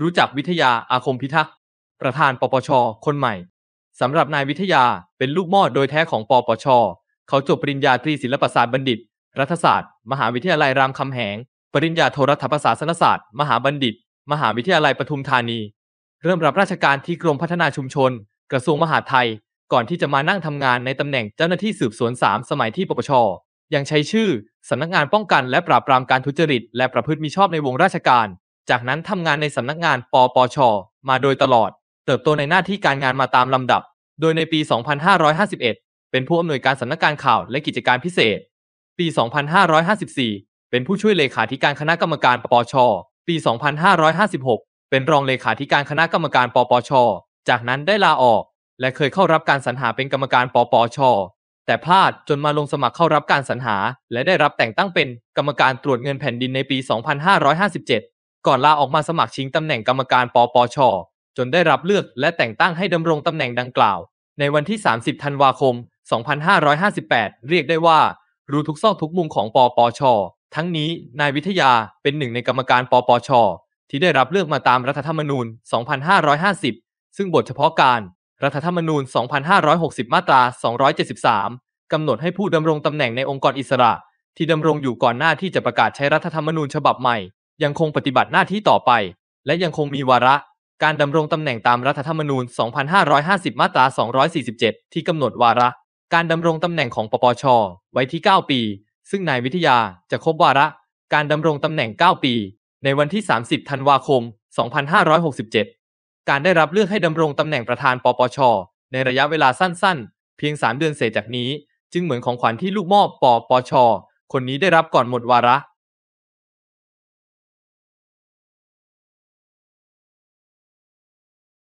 รู้จักวิทยาอาคมพิทักษ์ประธานปปช คนใหม่สำหรับนายวิทยาเป็นลูกมอดโดยแท้ของปปช เขาจบปริญญาตรีศิลปศาสตร์บัณฑิต รัฐศาสตร์ มหาวิทยาลัยรามคำแหง ปริญญาโทรัฐประศาสนศาสตร์ มหาบัณฑิต มหาวิทยาลัยปทุมธานี เริ่มรับราชการที่กรมพัฒนาชุมชน กระทรวงมหาดไทย ก่อนที่จะมานั่งทำงานในตำแหน่งเจ้าหน้าที่สืบสวนสามสมัยที่ปปช ยังใช้ชื่อสำนักงานป้องกันและปราบปรามการทุจริตและประพฤติมิชอบในวงราชการจากนั้นทำงานในสำนักงานปปช มาโดยตลอด เติบโตในหน้าที่การงานมาตามลำดับ โดยในปี 2551 เป็นผู้อำนวยการสำนักงานข่าวและกิจการพิเศษ ปี 2554 เป็นผู้ช่วยเลขาธิการคณะกรรมการปปช ปี 2556 เป็นรองเลขาธิการคณะกรรมการปปช จากนั้นได้ลาออก และเคยเข้ารับการสรรหาเป็นกรรมการปปช แต่พลาดจนมาลงสมัครเข้ารับการสรรหา และได้รับแต่งตั้งเป็นกรรมการตรวจเงินแผ่นดินในปี 2557ก่อนลาออกมาสมัครชิงตำแหน่งกรรมการ ปปช จนได้รับเลือกและแต่งตั้งให้ดำรงตำแหน่งดังกล่าว ในวันที่ 30 ธันวาคม 2558 เรียกได้ว่ารู้ทุกซอกทุกมุมของปปช ทั้งนี้นายวิทยาเป็นหนึ่งในกรรมการ ปปช ที่ได้รับเลือกมาตามรัฐธรรมนูญ 2550 ซึ่งบทเฉพาะการ รัฐธรรมนูญ 2560 มาตรา 273กำหนดให้ผู้ดำรงตำแหน่งในองค์กรอิสระ ที่ดำรงอยู่ก่อนหน้าที่จะประกาศใช้รัฐธรรมนูญฉบับใหม่ยังคงปฏิบัติหน้าที่ต่อไป และยังคงมีวาระ การดำรงตำแหน่งตามรัฐธรรมนูญ 2550 มาตรา 247 ที่กำหนดวาระ การดำรงตำแหน่งของปปช ไว้ที่ 9 ปี ซึ่งนายวิทยาจะครบวาระ การดำรงตำแหน่ง 9 ปี ในวันที่ 30 ธันวาคม 2567 การได้รับเลือกให้ดำรงตำแหน่งประธานปปช ในระยะเวลาสั้น ๆ เพียง 3 เดือนเศษจากนี้ จึงเหมือนของขวัญที่ลูกมอบปปช คนนี้ได้รับก่อนหมดวาระ